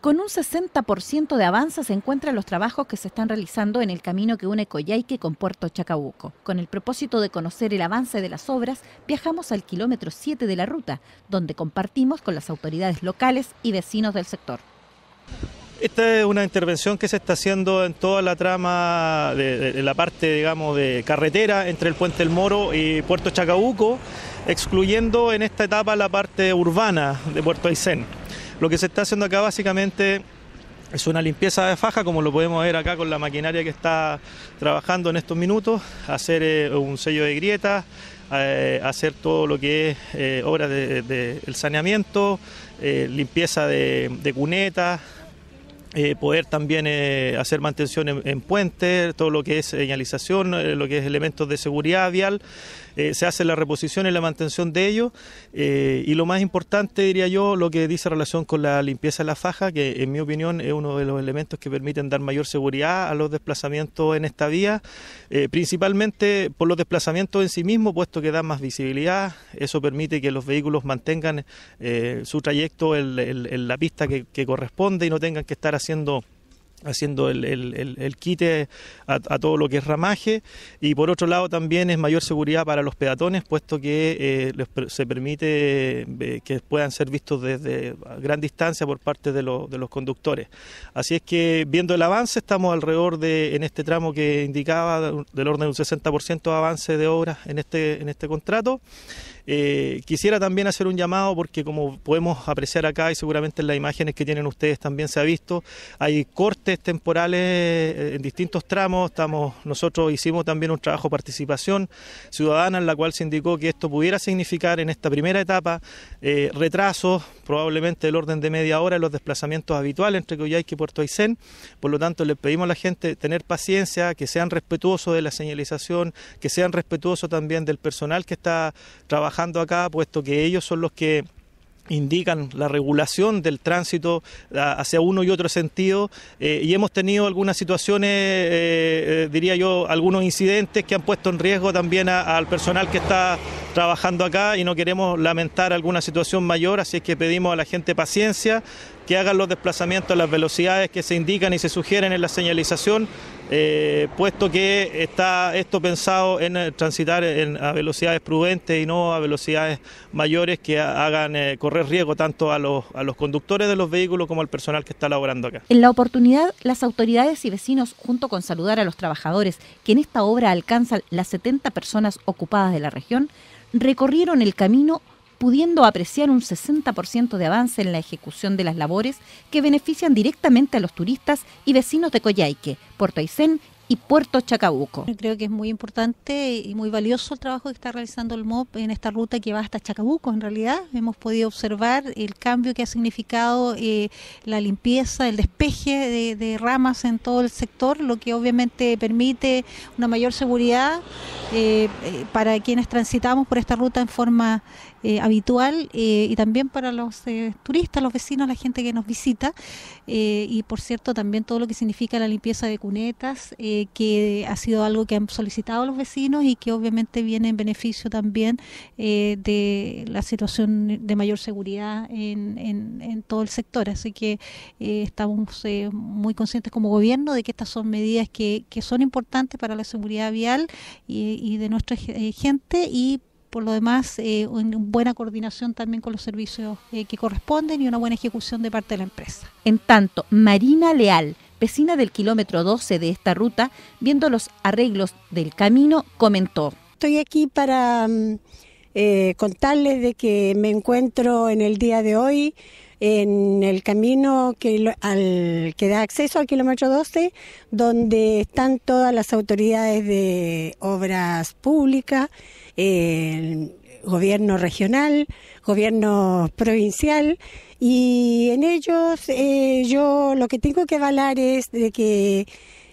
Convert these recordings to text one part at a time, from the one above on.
Con un 60% de avance se encuentran los trabajos que se están realizando en el camino que une Coyhaique con Puerto Chacabuco. Con el propósito de conocer el avance de las obras, viajamos al kilómetro 7 de la ruta, donde compartimos con las autoridades locales y vecinos del sector. Esta es una intervención que se está haciendo en toda la trama de, la parte, digamos, de carretera entre el Puente El Moro y Puerto Chacabuco, excluyendo en esta etapa la parte urbana de Puerto Aysén. Lo que se está haciendo acá básicamente es una limpieza de faja, como lo podemos ver acá con la maquinaria que está trabajando en estos minutos, hacer eh, un sello de grietas, eh, hacer todo lo que es eh, obras del de, de, saneamiento, limpieza de, de cunetas, eh, poder también eh, hacer mantención en, puentes, todo lo que es señalización, eh, lo que es elementos de seguridad vial, se hace la reposición y la mantención de ellos y lo más importante diría yo lo que dice relación con la limpieza de la faja, que en mi opinión es uno de los elementos que permiten dar mayor seguridad a los desplazamientos en esta vía, principalmente por los desplazamientos en sí mismos, puesto que dan más visibilidad, eso permite que los vehículos mantengan su trayecto en, la pista que, corresponde y no tengan que estar haciendo el, el, quite a, todo lo que es ramaje y por otro lado también es mayor seguridad para los peatones puesto que eh, se permite eh, que puedan ser vistos desde gran distancia por parte de, los conductores. Así es que viendo el avance estamos alrededor de, en este tramo que indicaba, del orden de un 60% de avance de obras en este, en este contrato eh, quisiera también hacer un llamado porque como podemos apreciar acá y seguramente en las imágenes que tienen ustedes también se ha visto, hay cortes temporales eh, en distintos tramos. Estamos, nosotros hicimos también un trabajo de participación ciudadana en la cual se indicó que esto pudiera significar en esta primera etapa eh, retrasos, probablemente del orden de media hora en los desplazamientos habituales entre Coyhaique y Puerto Aysén. Por lo tanto, les pedimos a la gente tener paciencia, que sean respetuosos de la señalización, que sean respetuosos también del personal que está trabajando trabajando acá, puesto que ellos son los que indican la regulación del tránsito ah, hacia uno y otro sentido eh, y hemos tenido algunas situaciones, eh, eh, diría yo, algunos incidentes que han puesto en riesgo también al personal que está trabajando acá y no queremos lamentar alguna situación mayor, así es que pedimos a la gente paciencia, que hagan los desplazamientos a las velocidades que se indican y se sugieren en la señalización eh, puesto que está esto pensado en eh, transitar a velocidades prudentes y no a velocidades mayores que hagan eh, correr riesgo tanto a los, a los conductores de los vehículos como al personal que está laborando acá. En la oportunidad, las autoridades y vecinos, junto con saludar a los trabajadores, que en esta obra alcanzan las 70 personas ocupadas de la región, recorrieron el camino pudiendo apreciar un 60% de avance en la ejecución de las labores que benefician directamente a los turistas y vecinos de Coyhaique, Puerto Aysén y Puerto Chacabuco. Creo que es muy importante y muy valioso el trabajo que está realizando el MOP en esta ruta que va hasta Chacabuco. En realidad hemos podido observar el cambio que ha significado eh, la limpieza, el despeje de, ramas en todo el sector, lo que obviamente permite una mayor seguridad eh, eh, para quienes transitamos por esta ruta en forma habitual y también para los turistas, los vecinos, la gente que nos visita. y por cierto, también todo lo que significa la limpieza de cunetas que ha sido algo que han solicitado los vecinos y que obviamente viene en beneficio también eh, de la situación de mayor seguridad en, en, todo el sector. Así que eh, estamos eh, muy conscientes como gobierno de que estas son medidas que, son importantes para la seguridad vial y, de nuestra gente y por lo demás, una buena coordinación también con los servicios que corresponden y una buena ejecución de parte de la empresa. En tanto, Marina Leal, vecina del kilómetro 12 de esta ruta, viendo los arreglos del camino, comentó. Estoy aquí para mm, eh, contarles de que me encuentro en el día de hoy en el camino que, da acceso al kilómetro 12, donde están todas las autoridades de obras públicas, eh, gobierno regional, gobierno provincial, y en ellos eh, yo lo que tengo que avalar es de que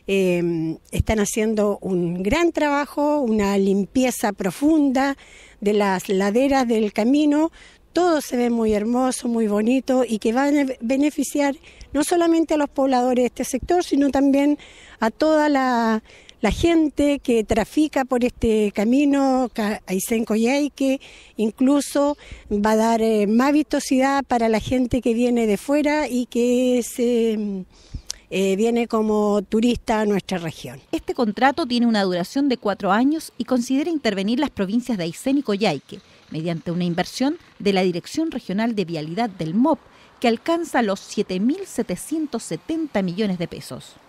em, están haciendo un gran trabajo, una limpieza profunda de las laderas del camino. Todo se ve muy hermoso, muy bonito y que va a beneficiar no solamente a los pobladores de este sector, sino también a toda la la gente que trafica por este camino, Aysén Coyhaique, incluso va a dar eh, más vistosidad para la gente que viene de fuera y que em, eh, viene como turista a nuestra región. Este contrato tiene una duración de cuatro años y considera intervenir las provincias de Aysén y Coyhaique mediante una inversión de la Dirección Regional de Vialidad del MOP que alcanza los 7.770 millones de pesos.